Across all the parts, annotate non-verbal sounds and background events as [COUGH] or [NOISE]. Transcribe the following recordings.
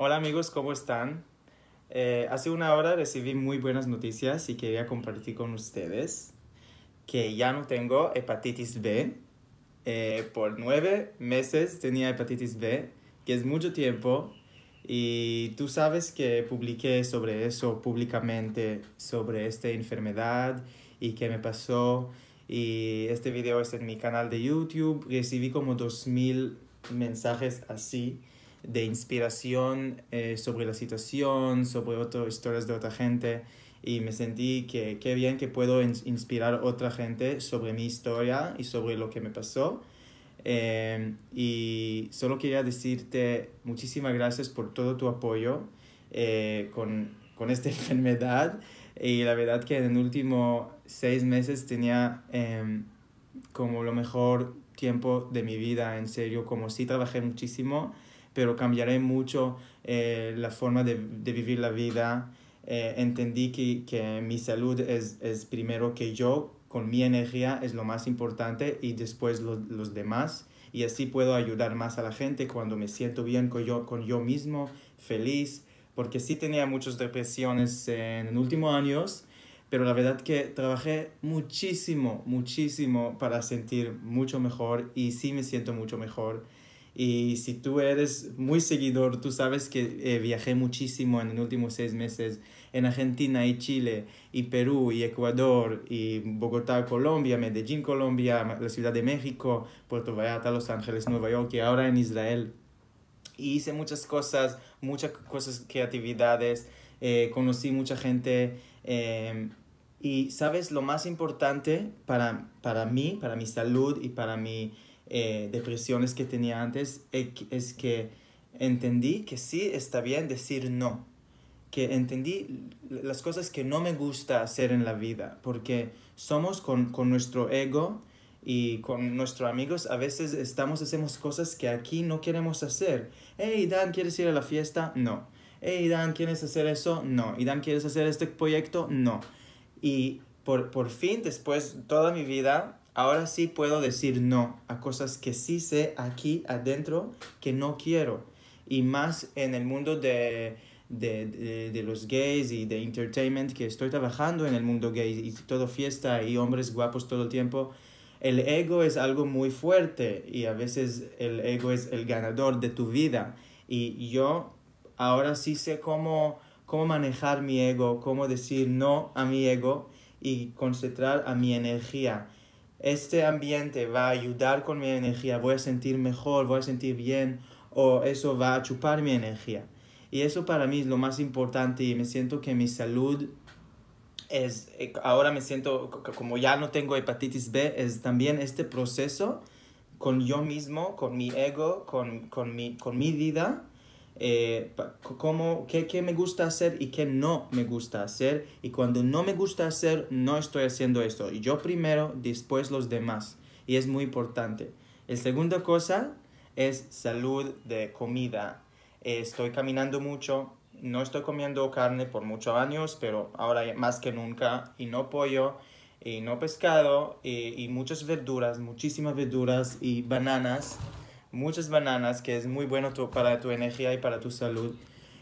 Hola amigos, ¿cómo están? Eh, hace una hora recibí muy buenas noticias y quería compartir con ustedes que ya no tengo hepatitis B. Eh, por nueve meses tenía hepatitis B, que es mucho tiempo. Y tú sabes que publiqué sobre eso públicamente, sobre esta enfermedad y qué me pasó. Y este video es en mi canal de YouTube. Recibí como dos 2.000 mensajes así de inspiración eh, sobre la situación, sobre otras historias de otra gente y me sentí que qué bien que puedo inspirar a otra gente sobre mi historia y sobre lo que me pasó. Em, y solo quería decirte muchísimas gracias por todo tu apoyo eh, con, con, esta [LAUGHS] enfermedad. Y la verdad que en el último seis meses tenía em, como lo mejor tiempo de mi vida, en serio, como si trabajé muchísimo pero cambiaré mucho eh, la forma de, vivir la vida. Eh, entendí que, mi salud es, primero que yo, con mi energía es lo más importante y después los demás. Y así puedo ayudar más a la gente cuando me siento bien con yo, con yo mismo, feliz, porque sí tenía muchas depresiones en los últimos años, pero la verdad que trabajé muchísimo, muchísimo para sentir mucho mejor y sí me siento mucho mejor. Y si tú eres muy seguidor, tú sabes que eh, viajé muchísimo en los últimos seis meses en Argentina y Chile y Perú y Ecuador y Bogotá, Colombia, Medellín, Colombia, la Ciudad de México, Puerto Vallarta, Los Ángeles, Nueva York y ahora en Israel. Y hice muchas cosas, muchas cosas, creatividades, eh, conocí mucha gente. Em, y sabes, lo más importante para, para mí, para mi salud y para mi eh, depresiones que tenía antes eh, es que entendí que sí está bien decir no, que entendí las cosas que no me gusta hacer en la vida, porque somos con, nuestro ego y con nuestros amigos a veces estamos hacemos cosas que aquí no queremos hacer. Hey Dan, ¿quieres ir a la fiesta? No. Hey Dan, ¿quieres hacer eso? No. ¿Y Dan, quieres hacer este proyecto? No. Y por, por fin, después toda mi vida, Ahora sí puedo decir no a cosas que sí sé aquí adentro que no quiero. Y más en el mundo de, los gays y de entertainment que estoy trabajando en el mundo gay y todo fiesta y hombres guapos todo el tiempo. El ego es algo muy fuerte y a veces el ego es el ganador de tu vida. Y yo ahora sí sé cómo, cómo manejar mi ego, cómo decir no a mi ego y concentrar a mi energía este ambiente va a ayudar con mi energía, voy a sentir mejor, voy a sentir bien, o eso va a chupar mi energía. Y eso para mí es lo más importante y me siento que mi salud es, eh, ahora me siento, como ya no tengo hepatitis B, es también este proceso con yo mismo, con mi ego, con, mi, con mi vida, eh, cómo, qué, qué, me gusta hacer y qué no me gusta hacer. Y cuando no me gusta hacer, no estoy haciendo esto. Yo primero, después los demás. Y es muy importante. La segunda cosa es salud de comida. estoy caminando mucho. No estoy comiendo carne por muchos años, pero ahora más que nunca. Y no pollo, y no pescado, y muchas verduras, muchísimas verduras y bananas muchas bananas, que es muy bueno para tu energía y para tu salud.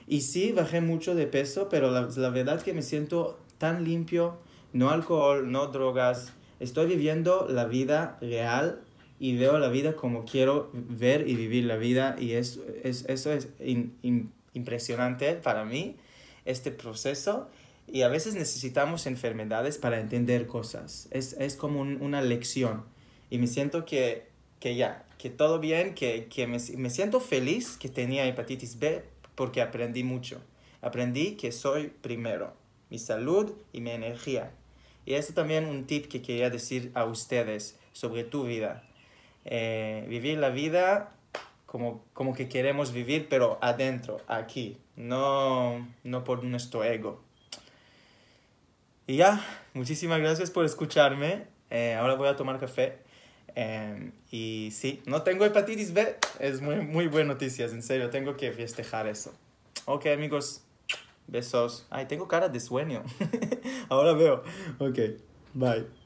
Y sí, bajé mucho de peso, pero la, la verdad que me siento tan limpio, no alcohol, no drogas. Estoy viviendo la vida real y veo la vida como quiero ver y vivir la vida y eso es, eso es impresionante para mí, este proceso. Y a veces necesitamos enfermedades para entender cosas. Es, como una lección. Y me siento que que ya, que todo bien, que, que me, me, siento feliz que tenía hepatitis B porque aprendí mucho. Aprendí que soy primero, mi salud y mi energía. Y esto también un tip que quería decir a ustedes sobre tu vida. Eh, vivir la vida como, como que queremos vivir, pero adentro, aquí, no, no por nuestro ego. Y ya, muchísimas gracias por escucharme. Eh, ahora voy a tomar café. Em, y sí, no tengo hepatitis B. Es muy, muy buena noticia, en serio. Tengo que festejar eso. Ok, amigos. Besos. Ay, tengo cara de sueño. [LAUGHS] Ahora veo. Ok, bye.